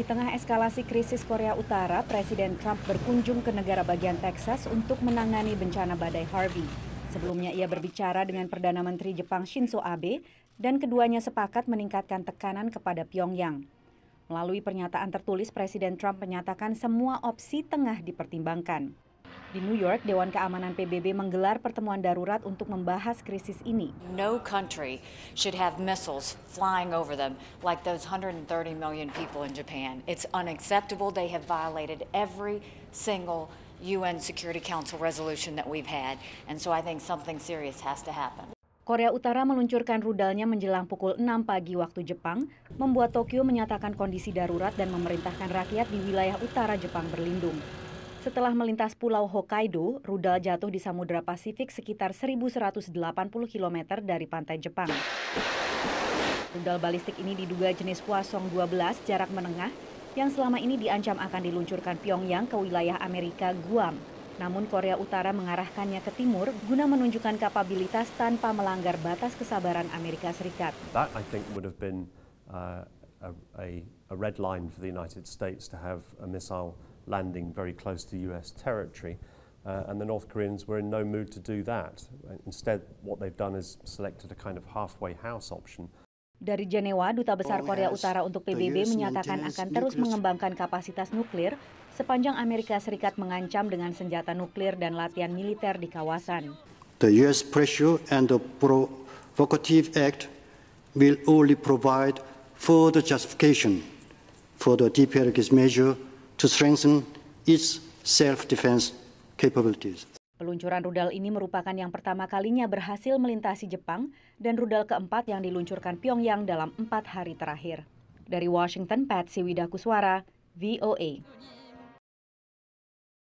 Di tengah eskalasi krisis Korea Utara, Presiden Trump berkunjung ke negara bagian Texas untuk menangani bencana badai Harvey. Sebelumnya ia berbicara dengan Perdana Menteri Jepang Shinzo Abe dan keduanya sepakat meningkatkan tekanan kepada Pyongyang. Melalui pernyataan tertulis, Presiden Trump menyatakan semua opsi tengah dipertimbangkan. Di New York, Dewan Keamanan PBB menggelar pertemuan darurat untuk membahas krisis ini. No country should have missiles flying over them like those 130 million people in Japan. It's unacceptable. They have violated every single UN Security Council resolution that we've had. And so I think something serious has to happen. Korea Utara meluncurkan rudalnya menjelang pukul 6 pagi waktu Jepang, membuat Tokyo menyatakan kondisi darurat dan memerintahkan rakyat di wilayah utara Jepang berlindung. Setelah melintas Pulau Hokkaido, rudal jatuh di Samudra Pasifik sekitar 1.180 km dari pantai Jepang. Rudal balistik ini diduga jenis Hwasong-12 jarak menengah yang selama ini diancam akan diluncurkan Pyongyang ke wilayah Amerika Guam. Namun Korea Utara mengarahkannya ke timur guna menunjukkan kapabilitas tanpa melanggar batas kesabaran Amerika Serikat. That I think would have been uh, a red line for the United States to have a missile landing very close to US territory. Uh, and the North Koreans were in no mood to do that. Instead, what they've done is selected a kind of halfway house option. Dari Jenewa, Duta Besar oh, Korea Utara untuk PBB menyatakan akan terus mengembangkan kapasitas nuklir sepanjang Amerika Serikat mengancam dengan senjata nuklir dan latihan militer di kawasan. The US pressure and the provocative act will only provide further justification for the DPRK's measure to strengthen its self-defense capabilities. Peluncuran rudal ini merupakan yang pertama kalinya berhasil melintasi Jepang dan rudal keempat yang diluncurkan Pyongyang dalam empat hari terakhir. Dari Washington, Patsy Widakuswara, VOA.